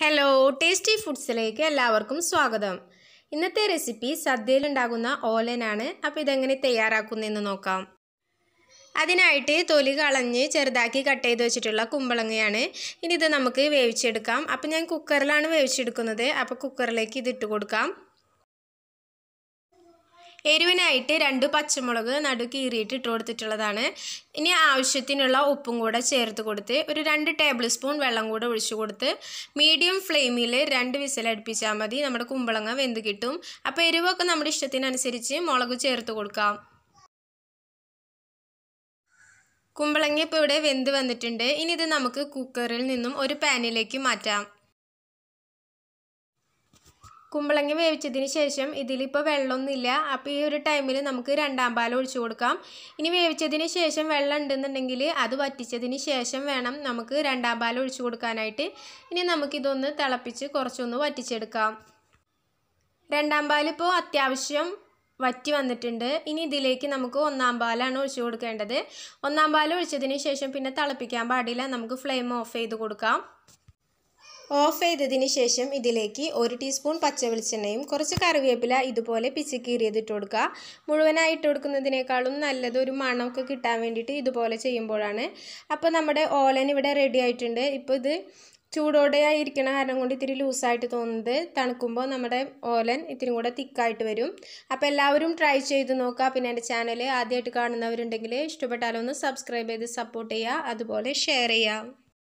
hello tasty ഫുഡ്സിലേക്ക് എല്ലാവർക്കും സ്വാഗതം ഇന്നത്തെ റെസിപ്പി സദ്യയിലുണ്ടാകുന്ന ഓലനാണ് അപ്പോൾ ഇതെങ്ങനെ തയ്യാറാക്കുന്നതെന്ന് നോക്കാം അതിനായിട്ട് തൊലി കളഞ്ഞ് ചെറുതാക്കി കട്ട് ചെയ്ത് വെച്ചിട്ടുള്ള കുമ്പളങ്ങയാണ് ഇനി ഇത് നമുക്ക് വേവിച്ചെടുക്കാം അപ്പോൾ ഞാൻ കുക്കറിലാണ് വേവിച്ചെടുക്കുന്നത് അപ്പോൾ കുക്കറിലേക്ക് ഇത് ഇട്ട് കൊടുക്കാം എരിവിനായിട്ട് രണ്ട് പച്ചമുളക് നടു കീറിയിട്ട് ഇട്ട് കൊടുത്തിട്ടുള്ളതാണ് ഇനി ആവശ്യത്തിനുള്ള ഉപ്പും കൂടെ ചേർത്ത് കൊടുത്ത് ഒരു രണ്ട് ടേബിൾ സ്പൂൺ വെള്ളം കൂടെ ഒഴിച്ചു കൊടുത്ത് മീഡിയം ഫ്ലെയിമിൽ രണ്ട് വിസലടുപ്പിച്ചാൽ മതി നമ്മുടെ കുമ്പളങ്ങ വെന്ത് കിട്ടും അപ്പോൾ എരിവൊക്കെ നമ്മുടെ ഇഷ്ടത്തിനനുസരിച്ച് മുളക് ചേർത്ത് കൊടുക്കാം കുമ്പളങ്ങ ഇപ്പോൾ ഇവിടെ വെന്ത് വന്നിട്ടുണ്ട് ഇനി ഇത് നമുക്ക് കുക്കറിൽ നിന്നും ഒരു പാനിലേക്ക് മാറ്റാം കുമ്പളങ്ങ വേവിച്ചതിന് ശേഷം ഇതിലിപ്പോൾ വെള്ളമൊന്നുമില്ല അപ്പോൾ ഈ ഒരു ടൈമിൽ നമുക്ക് രണ്ടാം പാൽ ഒഴിച്ചു കൊടുക്കാം ഇനി വേവിച്ചതിന് ശേഷം വെള്ളം ഉണ്ടെന്നുണ്ടെങ്കിൽ അത് വറ്റിച്ചതിന് ശേഷം വേണം നമുക്ക് രണ്ടാം പാൽ ഒഴിച്ചു കൊടുക്കാനായിട്ട് ഇനി നമുക്കിതൊന്ന് തിളപ്പിച്ച് കുറച്ചൊന്ന് വറ്റിച്ചെടുക്കാം രണ്ടാം പാലിപ്പോൾ അത്യാവശ്യം വറ്റി വന്നിട്ടുണ്ട് ഇനി ഇതിലേക്ക് നമുക്ക് ഒന്നാം പാലാണ് ഒഴിച്ചു കൊടുക്കേണ്ടത് ഒന്നാം പാൽ ഒഴിച്ചതിന് ശേഷം പിന്നെ തിളപ്പിക്കാൻ പാടില്ല നമുക്ക് ഫ്ലെയിം ഓഫ് ചെയ്ത് കൊടുക്കാം ഓഫ് ചെയ്തതിന് ശേഷം ഇതിലേക്ക് ഒരു ടീസ്പൂൺ പച്ച വെളിച്ചെണ്ണയും കുറച്ച് കറിവേപ്പില ഇതുപോലെ പിച്ചിക്കീറിയത് ഇട്ട് കൊടുക്കുക മുഴുവനായിട്ട് കൊടുക്കുന്നതിനേക്കാളും നല്ലത് ഒരു മണമൊക്കെ കിട്ടാൻ വേണ്ടിയിട്ട് ഇതുപോലെ ചെയ്യുമ്പോഴാണ് അപ്പോൾ നമ്മുടെ ഓലൻ ഇവിടെ റെഡി ആയിട്ടുണ്ട് ഇപ്പോൾ ഇത് ചൂടോടെ ആയിരിക്കണ കാരണം കൊണ്ട് ഇത്തിരി ലൂസായിട്ട് തോന്നുന്നത് തണുക്കുമ്പോൾ നമ്മുടെ ഓലൻ ഇത്തിരി കൂടെ തിക്കായിട്ട് വരും അപ്പോൾ എല്ലാവരും ട്രൈ ചെയ്ത് നോക്കുക പിന്നെ എൻ്റെ ചാനൽ ആദ്യമായിട്ട് കാണുന്നവരുണ്ടെങ്കിൽ ഇഷ്ടപ്പെട്ടാലൊന്ന് സബ്സ്ക്രൈബ് ചെയ്ത് സപ്പോർട്ട് ചെയ്യുക അതുപോലെ ഷെയർ ചെയ്യുക